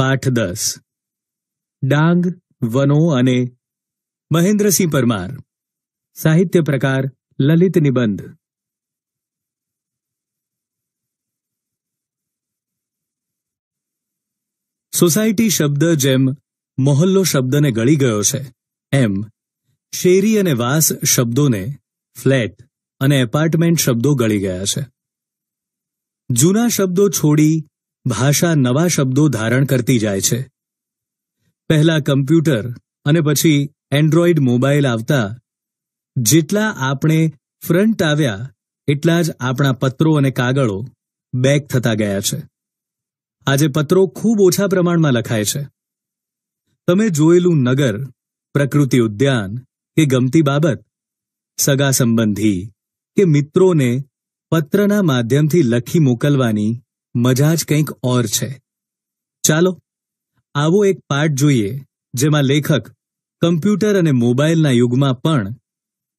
પાઠ દસ ડાંગ વનો અને મહેન્દ્રસિંહ પરમાર સાહિત્ય પ્રકાર લલિત નિબંધ સોસાયટી શબ્દ જેમ મોહલ્લો શબ્દને ગળી ગયો છે એમ શેરી અને વાસ શબ્દોને ફ્લેટ અને એપાર્ટમેન્ટ શબ્દો ગળી ગયા છે જૂના શબ્દો છોડી ભાષા નવા શબ્દો ધારણ કરતી જાય છે પહેલા કમ્પ્યુટર અને પછી એન્ડ્રોઈડ મોબાઈલ આવતા જેટલા આપણે ફ્રન્ટ આવ્યા એટલા જ આપણા પત્રો અને કાગળો બેક થતા ગયા છે આજે પત્રો ખૂબ ઓછા પ્રમાણમાં લખાય છે તમે જોયેલું નગર પ્રકૃતિ ઉદ્યાન કે ગમતી બાબત સગા સંબંધી કે મિત્રોને પત્રના માધ્યમથી લખી મોકલવાની મજા જ કંઈક ઓર છે ચાલો આવો એક પાઠ જોઈએ જેમાં લેખક કમ્પ્યુટર અને મોબાઈલના યુગમાં પણ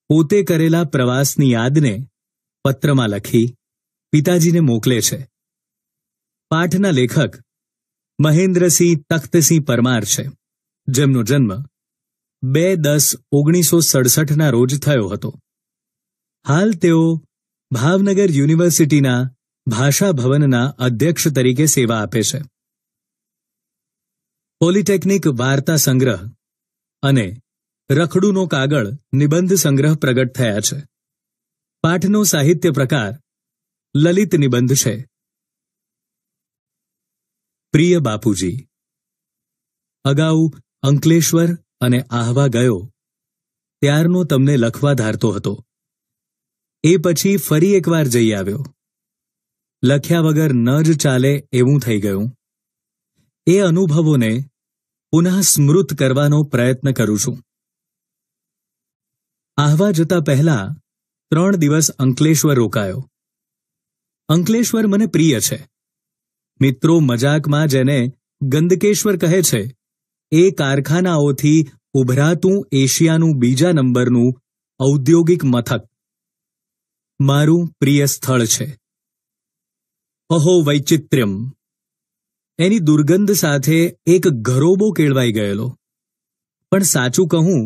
પોતે કરેલા પ્રવાસની યાદને પત્રમાં લખી પિતાજીને મોકલે છે પાઠના લેખક મહેન્દ્રસિંહ તખ્તસિંહ પરમાર છે જેમનો જન્મ બે દસ ઓગણીસો સડસઠના રોજ થયો હતો હાલ તેઓ ભાવનગર યુનિવર્સિટીના ભાષા ભવનના અધ્યક્ષ તરીકે સેવા આપે છે પોલિટેકનિક વાર્તા સંગ્રહ અને રખડુનો કાગળ નિબંધ સંગ્રહ પ્રગટ થયા છે પાઠનો સાહિત્ય પ્રકાર લલિત નિબંધ છે પ્રિય બાપુજી અગાઉ અંકલેશ્વર અને આહવા ગયો ત્યારનો તમને લખવા ધારતો હતો એ પછી ફરી એકવાર જઈ આવ્યો લખ્યા વગર ન જ ચાલે એવું થઈ ગયું એ અનુભવોને પુનઃ સ્મૃત કરવાનો પ્રયત્ન કરું છું આહવા જતા પહેલા ત્રણ દિવસ અંકલેશ્વર રોકાયો અંકલેશ્વર મને પ્રિય છે મિત્રો મજાકમાં જેને ગંદકેશ્વર કહે છે એ કારખાનાઓથી ઉભરાતું એશિયાનું બીજા નંબરનું ઔદ્યોગિક મથક મારું પ્રિય સ્થળ છે અહો વૈચિત્ર્યમ એની દુર્ગંધ સાથે એક ઘરોબો કેળવાઈ ગયેલો પણ સાચું કહું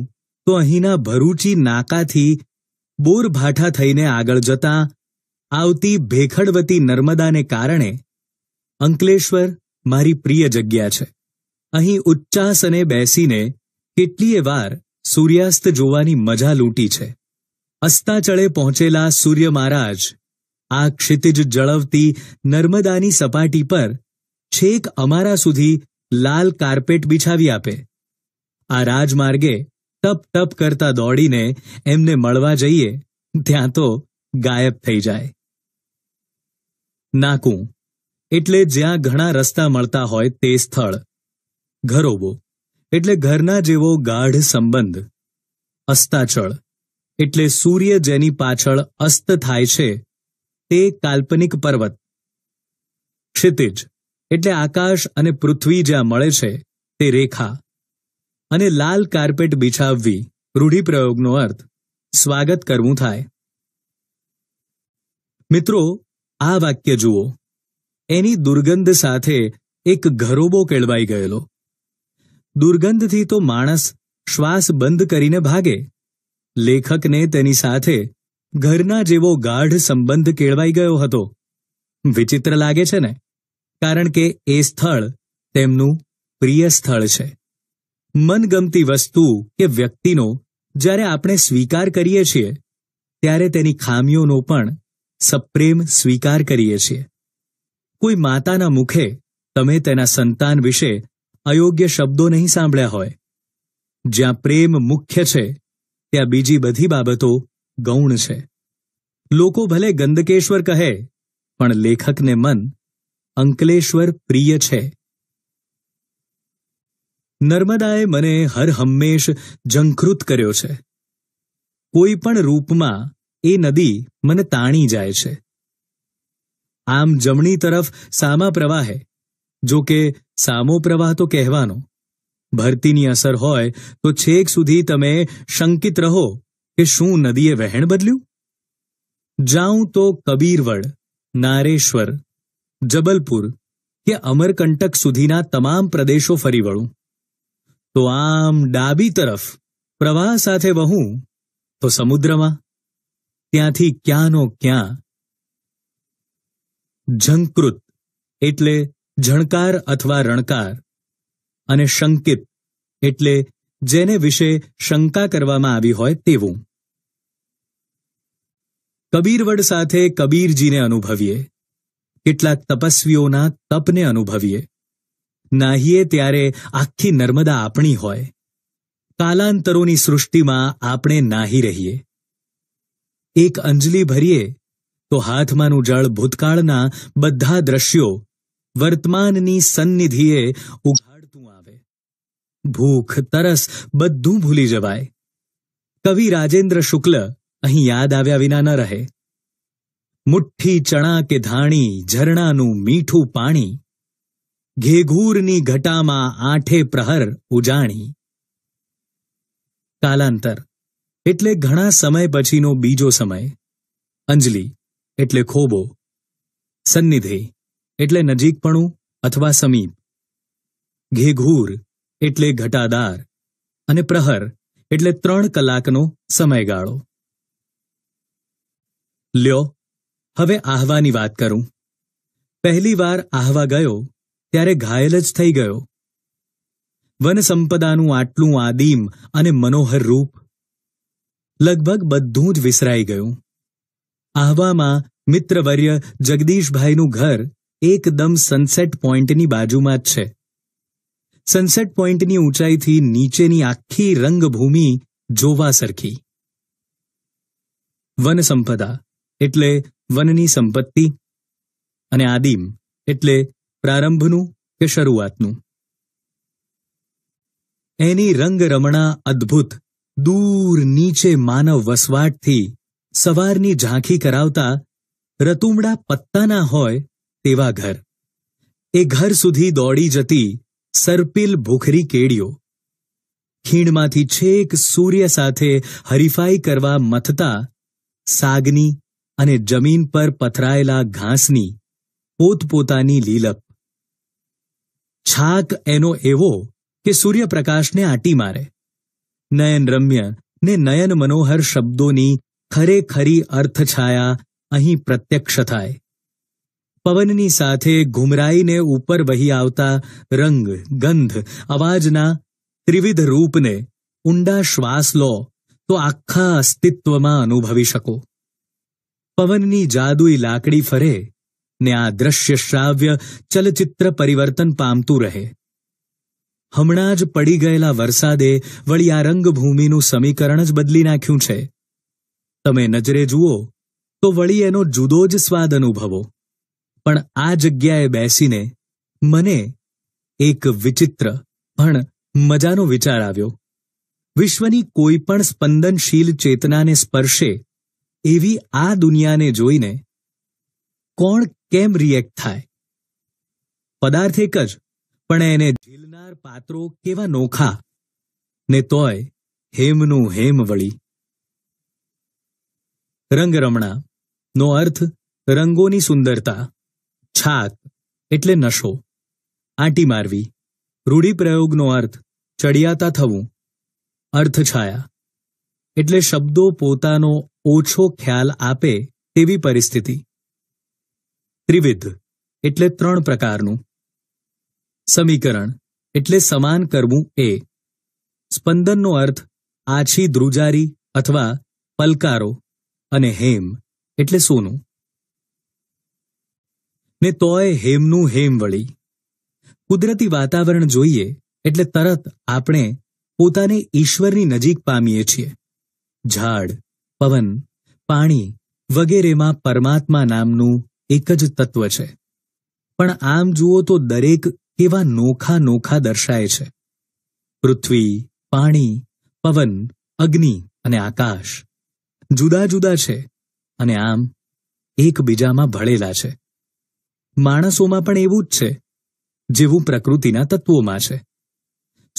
તો અહીંના ભરૂચી નાકાથી બોરભાઠા થઈને આગળ જતાં આવતી ભેખડવતી નર્મદાને કારણે અંકલેશ્વર મારી પ્રિય જગ્યા છે અહીં ઉચ્ચાસને બેસીને કેટલીય વાર સૂર્યાસ્ત જોવાની મજા લૂંટી છે અસ્તાચળે પહોંચેલા સૂર્ય મહારાજ આ ક્ષિતિજ જળવતી નર્મદાની સપાટી પર છેક અમારા સુધી લાલ કાર્પેટ બિછાવી આપે આ રાજમાર્ગે ટપ ટપ કરતા દોડીને એમને મળવા જઈએ ત્યાં તો ગાયબ થઈ જાય નાકું એટલે જ્યાં ઘણા રસ્તા મળતા હોય તે સ્થળ ઘરોબો એટલે ઘરના જેવો ગાઢ સંબંધ અસ્તાચળ એટલે સૂર્ય જેની પાછળ અસ્ત થાય છે તે કાલ્પનિક પર્વત ક્ષિતિજ એટલે આકાશ અને પૃથ્વી જ્યાં મળે છે તે રેખા અને લાલ કાર્પેટ બિછાવવી રૂઢિપ્રયોગનો અર્થ સ્વાગત કરવું થાય મિત્રો આ વાક્ય જુઓ એની દુર્ગંધ સાથે એક ઘરોબો કેળવાઈ ગયેલો દુર્ગંધથી તો માણસ શ્વાસ બંધ કરીને ભાગે લેખકને તેની સાથે ઘરના જેવો ગાઢ સંબંધ કેળવાઈ ગયો હતો વિચિત્ર લાગે છે ને કારણ કે એ સ્થળ તેમનું પ્રિય સ્થળ છે મનગમતી વસ્તુ કે વ્યક્તિનો જ્યારે આપણે સ્વીકાર કરીએ છીએ ત્યારે તેની ખામીઓનો પણ સપ્રેમ સ્વીકાર કરીએ છીએ કોઈ માતાના મુખે તમે તેના સંતાન વિશે અયોગ્ય શબ્દો નહીં સાંભળ્યા હોય જ્યાં પ્રેમ મુખ્ય છે ત્યાં બીજી બધી બાબતો ગૌણ છે લોકો ભલે ગંદકેશ્વર કહે પણ લેખકને મન અંકલેશ્વર પ્રિય છે નર્મદાએ મને હર હંમેશ જંકૃત કર્યો છે કોઈ પણ રૂપમાં એ નદી મને તાણી જાય છે આમ જમણી તરફ સામા પ્રવાહે જો કે સામો પ્રવાહ તો કહેવાનો ભરતીની અસર હોય તો છેક સુધી તમે શંકિત રહો કે શું નદીએ વહેણ બદલ્યું જાઉં તો કબીરવડ નારેશ્વર જબલપુર કે અમરકંટક સુધીના તમામ પ્રદેશો ફરી વળું તો આમ ડાબી તરફ પ્રવાહ સાથે વહું તો સમુદ્રમાં ત્યાંથી ક્યાંનો ક્યાં ઝંકૃત એટલે ઝણકાર અથવા રણકાર અને શંકિત એટલે જેને વિશે શંકા કરવામાં આવી હોય તેવું કબીરવડ સાથે કબીરજીને અનુભવીએ કેટલાક તપસ્વીઓના તપને અનુભવીએ નાહીએ ત્યારે આખી નર્મદા આપણી હોય કાલાંતરોની સૃષ્ટિમાં આપણે નાહી રહીએ એક અંજલિ ભરીએ તો હાથમાંનું જળ ભૂતકાળના બધા દ્રશ્યો વર્તમાનની સન્નિધિએ ઉઘાડ ભૂખ તરસ બધું ભૂલી જવાય કવિ રાજેન્દ્ર શુક્લ અહીં યાદ આવ્યા વિના ન રહે મુઠ્ઠી ચણા કે ધાણી ઝરણાનું મીઠું પાણી ઘેઘૂરની ઘટામાં આઠે પ્રહર ઉજાણી કાલાંતર એટલે ઘણા સમય પછીનો બીજો સમય અંજલિ એટલે ખોબો સન્નિધિ એટલે નજીકપણું અથવા સમીપ ઘેઘૂર એટલે ઘટાદાર અને પ્રહર એટલે ત્રણ કલાકનો સમયગાળો લ્યો હવે આહવાની વાત કરું પહેલી વાર આહવા ગયો ત્યારે ઘાયલ જ થઈ ગયો વનસંપદાનું આટલું આદિમ અને મનોહર રૂપ લગભગ બધું જ વિસરાઈ ગયું આહવામાં મિત્રવર્ય જગદીશભાઈનું ઘર એકદમ સનસેટ પોઇન્ટની બાજુમાં જ છે સનસેટ પોઇન્ટની ઊંચાઈથી નીચેની આખી રંગભૂમિ જોવા સરખી વન સંપદા એટલે વનની સંપત્તિ અને આદિમ એટલે પ્રારંભનું કે શરૂઆતનું એની રંગરમણા અદ્ભુત દૂર નીચે માનવ વસવાટથી સવારની ઝાંખી કરાવતા રતુમડા પત્તાના હોય તેવા ઘર એ ઘર સુધી દોડી જતી સર્પિલ ભૂખરી કેડીઓ ખીણમાંથી છેક સૂર્ય સાથે હરીફાઈ કરવા મથતા સાગની અને જમીન પર પથરાયેલા ઘાસની પોતપોતાની લીલપ છાક એનો એવો કે સૂર્યપ્રકાશને આટી મારે નયનરમ્ય ને નયન મનોહર શબ્દોની ખરેખરી અર્થછાયા અહીં પ્રત્યક્ષ થાય પવનની સાથે ઘુમરાઈને ઉપર વહી આવતા રંગ ગંધ અવાજના ત્રિવિધ રૂપને ઊંડા શ્વાસ લો તો આખા અસ્તિત્વમાં અનુભવી શકો પવનની જાદુઈ લાકડી ફરે ને આ દ્રશ્ય શ્રાવ્ય ચલચિત્ર પરિવર્તન પામતું રહે હમણાં જ પડી ગયેલા વરસાદે વળી આ રંગભૂમિનું સમીકરણ જ બદલી નાખ્યું છે તમે નજરે જુઓ તો વળી એનો જુદો જ સ્વાદ અનુભવો પણ આ જગ્યાએ બેસીને મને એક વિચિત્ર પણ મજાનો વિચાર આવ્યો વિશ્વની કોઈ પણ સ્પંદનશીલ ચેતનાને સ્પર્શે એવી આ દુનિયાને જોઈને કોણ કેમ રિએક્ટ થાય પદાર્થ એક જ પણ એને ઝીલનાર પાત્રો કેવા નોખા ને તોય હેમનું હેમ વળી રંગરમણા નો અર્થ રંગોની સુંદરતા છાક એટલે નશો આંટી મારવી રૂઢિપ્રયોગનો અર્થ ચડિયાતા થવું અર્થછાયા એટલે શબ્દો પોતાનો ઓછો ખ્યાલ આપે તેવી પરિસ્થિતિ ત્રિવિધ એટલે ત્રણ પ્રકારનું સમીકરણ એટલે સમાન કરવું એ સ્પંદનનો અર્થ આછી ધ્રુજારી અથવા પલકારો અને હેમ એટલે સોનું ને તોય હેમનું હેમ વળી કુદરતી વાતાવરણ જોઈએ એટલે તરત આપણે પોતાને ઈશ્વરની નજીક પામીએ છીએ ઝાડ પવન પાણી વગેરેમાં પરમાત્મા નામનું એક જ તત્વ છે પણ આમ જુઓ તો દરેક કેવા નોખા નોખા દર્શાય છે પૃથ્વી પાણી પવન અગ્નિ અને આકાશ જુદા જુદા છે અને આમ એકબીજામાં ભળેલા છે માણસોમાં પણ એવું જ છે જેવું પ્રકૃતિના તત્વોમાં છે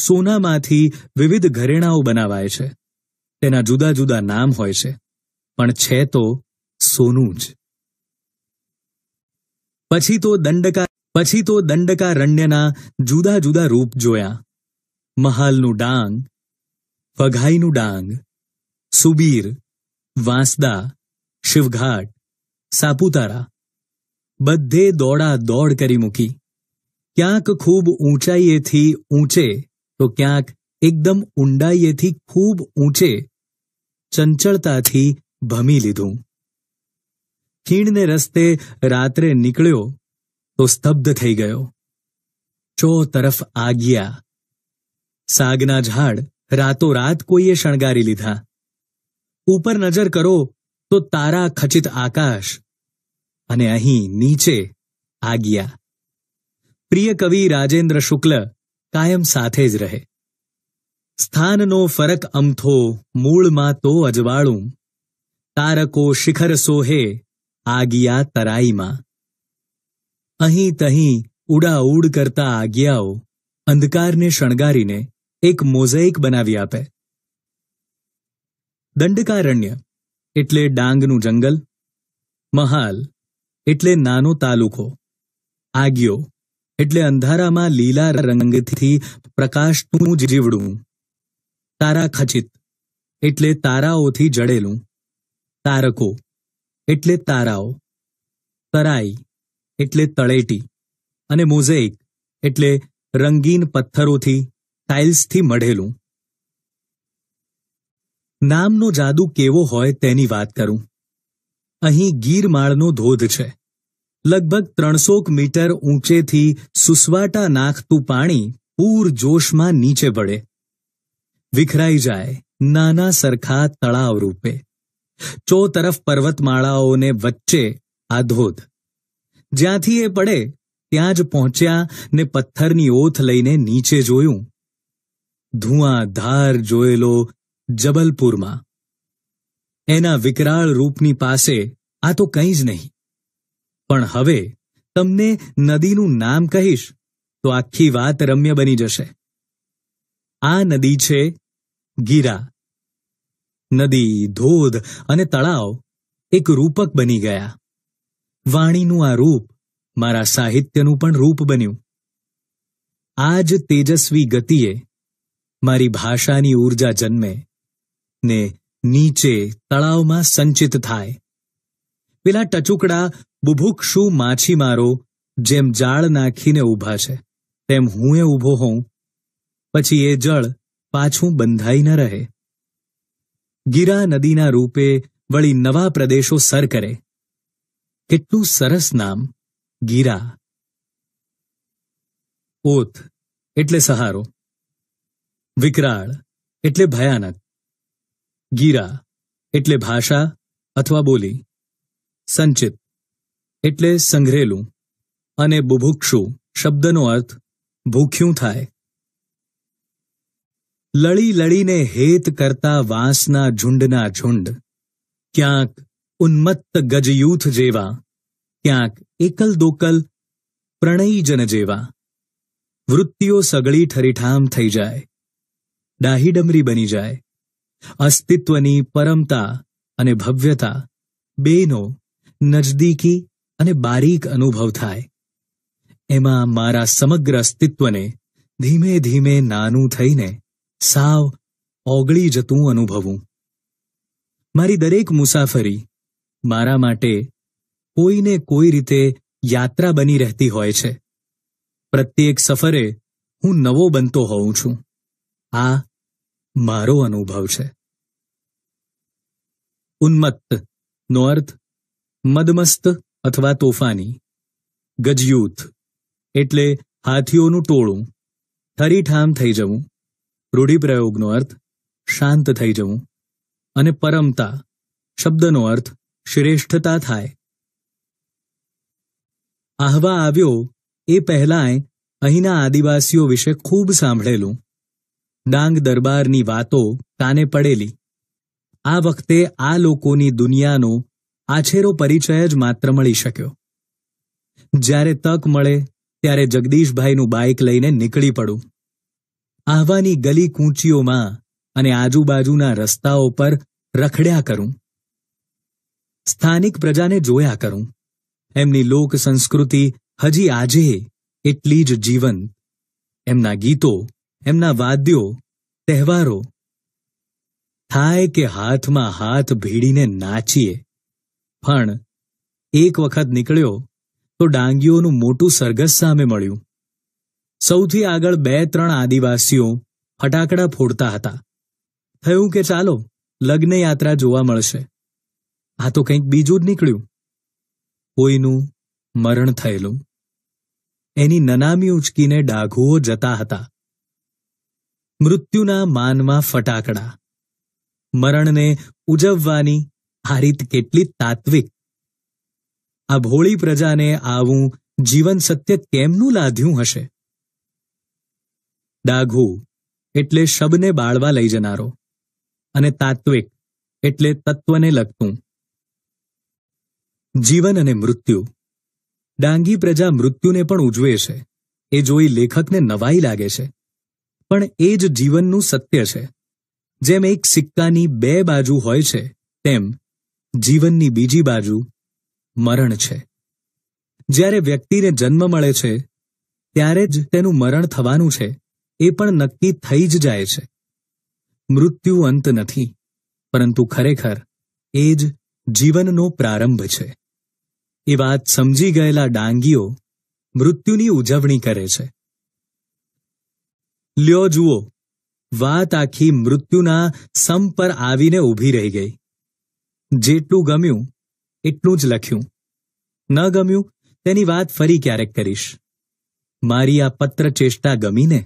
સોનામાંથી વિવિધ ઘરેણાઓ બનાવાય છે તેના જુદા જુદા નામ હોય છે પણ છે તો સોનું જ પછી તો દંડકા પછી તો દંડકારણ્યના જુદા જુદા રૂપ જોયા મહાલનું ડાંગ ફઘાઈનું ડાંગ સુબીર વાંસદા શિવઘાટ સાપુતારા बधे दौड़ा दौड़ कर मूकी क्या खूब ऊंचाई थी ऊंचे तो क्या एकदम ऊंडाई थी खूब ऊंचे चंचलता थी भमी लीधू खीण ने रस्ते रात्रे निकलो तो स्तब्ध थी गय चो तरफ आ गया सागना झाड़ रातों रात कोई शणगारी लीधा ऊपर नजर करो तो तारा खचित आकाश અને અહીં નીચે આ ગયા પ્રિય કવિ રાજેન્દ્ર શુક્લ કાયમ સાથે જ રહે સ્થાનનો ફરક અમથો મૂળમાં તો અજવાળું તારકો શિખર સોહે આગિયા તરાઈમાં અહીં તહીં ઉડાઉડ કરતા આગિયાઓ અંધકારને શણગારીને એક મોઝેઇક બનાવી આપે દંડકારણ્ય એટલે ડાંગનું જંગલ મહાલ એટલે નાનો તાલુકો આગ્યો એટલે અંધારામાં લીલા રંગથી પ્રકાશનું જીવડું તારા ખચિત એટલે તારાઓથી જડેલું તારકો એટલે તારાઓ તરાઈ એટલે તળેટી અને મોઝેક એટલે રંગીન પથ્થરોથી ટાઇલ્સથી મઢેલું નામનો જાદુ કેવો હોય તેની વાત કરું અહીં ગીરમાળનો ધોધ છે લગભગ ત્રણસો મીટર ઊંચેથી સુસવાટા નાખતું પાણી પૂર જોશમાં નીચે પડે વિખરાઈ જાય નાના સરખા તળાવ રૂપે ચો તરફ પર્વતમાળાઓને વચ્ચે આ જ્યાંથી એ પડે ત્યાં જ પહોંચ્યા ને પથ્થરની ઓથ લઈને નીચે જોયું ધુઆધાર જોયેલો જબલપુરમાં એના વિકરાળ રૂપની પાસે આ તો કંઈ જ નહીં પણ હવે તમને નદીનું નામ કહીશ તો આખી વાત રમ્ય બની જશે આ નદી છે ગીરા નદી ધોધ અને તળાવ એક રૂપક બની ગયા વાણીનું આ રૂપ મારા સાહિત્યનું પણ રૂપ બન્યું આ જ તેજસ્વી ગતિએ મારી ભાષાની ઉર્જા જન્મે ને નીચે તળાવમાં સંચિત થાય પેલા ટચુકડા બુભુક્ષુ માછીમારો જેમ જાળ નાખીને ઊભા છે તેમ હું એ ઊભો હોઉં પછી એ જળ પાછું બંધાઈ ન રહે ગીરા નદીના રૂપે વળી નવા પ્રદેશો સર કરે કેટલું સરસ નામ ગીરા ઓથ એટલે સહારો વિકરાળ એટલે ભયાનક ગીરા એટલે ભાષા અથવા બોલી સંચિત એટલે સંઘરેલું અને બુભુક્ષુ શબ્દનો અર્થ ભૂખ્યું થાય લળી લળીને હેત કરતા વાંસના ઝુંડના ઝુંડ ક્યાંક ઉન્મત્ત ગજયુથ જેવા ક્યાંક એકલ દોકલ પ્રણયીજન જેવા વૃત્તિઓ સગળી ઠરીઠામ થઈ જાય ડાહી બની જાય અસ્તિત્વની પરમતા અને ભવ્યતા બેનો નજદીકી અને બારીક અનુભવ થાય એમાં મારા સમગ્ર અસ્તિત્વને ધીમે ધીમે નાનું થઈને સાવ ઓગળી જતું અનુભવું મારી દરેક મુસાફરી મારા માટે કોઈને કોઈ રીતે યાત્રા બની રહેતી હોય છે પ્રત્યેક સફરે હું નવો બનતો હોઉં છું આ મારો અનુભવ છે ઉન્મત્ત નો અર્થ મદમસ્ત અથવા તોફાની ગજયુથ એટલે હાથીઓનું ટોળું ઠરીઠામ થઈ જવું રૂઢિપ્રયોગનો અર્થ શાંત થઈ જવું અને પરમતા શબ્દનો અર્થ શ્રેષ્ઠતા થાય આહવા આવ્યો એ પહેલાંય અહીંના આદિવાસીઓ વિશે ખૂબ સાંભળેલું ડાંગ દરબારની વાતો કાને પડેલી આ વખતે આ લોકોની દુનિયાનો આછેરો પરિચય જ માત્ર મળી શક્યો જ્યારે તક મળે ત્યારે જગદીશભાઈનું બાઇક લઈને નીકળી પડું આહવાની ગલી કૂંચીઓમાં અને આજુબાજુના રસ્તાઓ પર રખડ્યા કરું સ્થાનિક પ્રજાને જોયા કરું એમની લોક સંસ્કૃતિ હજી આજે એટલી જ જીવન એમના ગીતો એમના વાદ્યો તહેવારો થાય કે હાથમાં હાથ ભીડીને નાચીએ પણ એક વખત નીકળ્યો તો ડાંગીઓનું મોટું સરઘસ સામે મળ્યું સૌથી આગળ બે ત્રણ આદિવાસીઓ ફટાકડા ફોડતા હતા થયું કે ચાલો લગ્ન યાત્રા જોવા મળશે આ તો કંઈક બીજું જ નીકળ્યું કોઈનું મરણ થયેલું એની નનામી ઉચકીને ડાઘુઓ જતા હતા મૃત્યુના માનમાં ફટાકડા મરણને ઉજવવાની આ રીત કેટલી તાત્વિક આ ભોળી પ્રજાને આવું જીવન સત્ય કેમનું લાધ્યું હશે ડાઘુ એટલે શબને બાળવા લઈ જનારો અને તાત્વિક એટલે તત્વને લગતું જીવન અને મૃત્યુ ડાંગી પ્રજા મૃત્યુને પણ ઉજવે છે એ જોઈ લેખકને નવાઈ લાગે છે પણ એ જ જીવનનું સત્ય છે જેમ એક સિક્કાની બે બાજુ હોય છે તેમ જીવનની બીજી બાજુ મરણ છે જ્યારે વ્યક્તિને જન્મ મળે છે ત્યારે જ તેનું મરણ થવાનું છે એ પણ નક્કી થઈ જ જાય છે મૃત્યુ અંત નથી પરંતુ ખરેખર એ જ જીવનનો પ્રારંભ છે એ વાત સમજી ગયેલા ડાંગીઓ મૃત્યુની ઉજવણી કરે છે લ્યો જુઓ વાત આખી મૃત્યુના સમ પર આવીને ઊભી રહી ગઈ જેટલું ગમ્યું એટલું જ લખ્યું ન ગમ્યું તેની વાત ફરી ક્યારેક કરીશ મારી આ પત્ર ચેષ્ટા ગમીને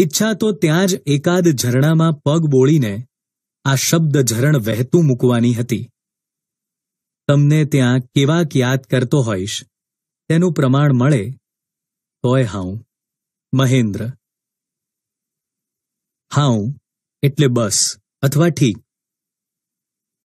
ઈચ્છા તો ત્યાં જ એકાદ ઝરણામાં પગ બોળીને આ શબ્દ ઝરણ વહેતું મૂકવાની હતી તમને ત્યાં કેવાક યાદ કરતો હોઈશ તેનું પ્રમાણ મળે તોય હાઉ મહેન્દ્ર હાઉ એટલે બસ અથવા ઠીક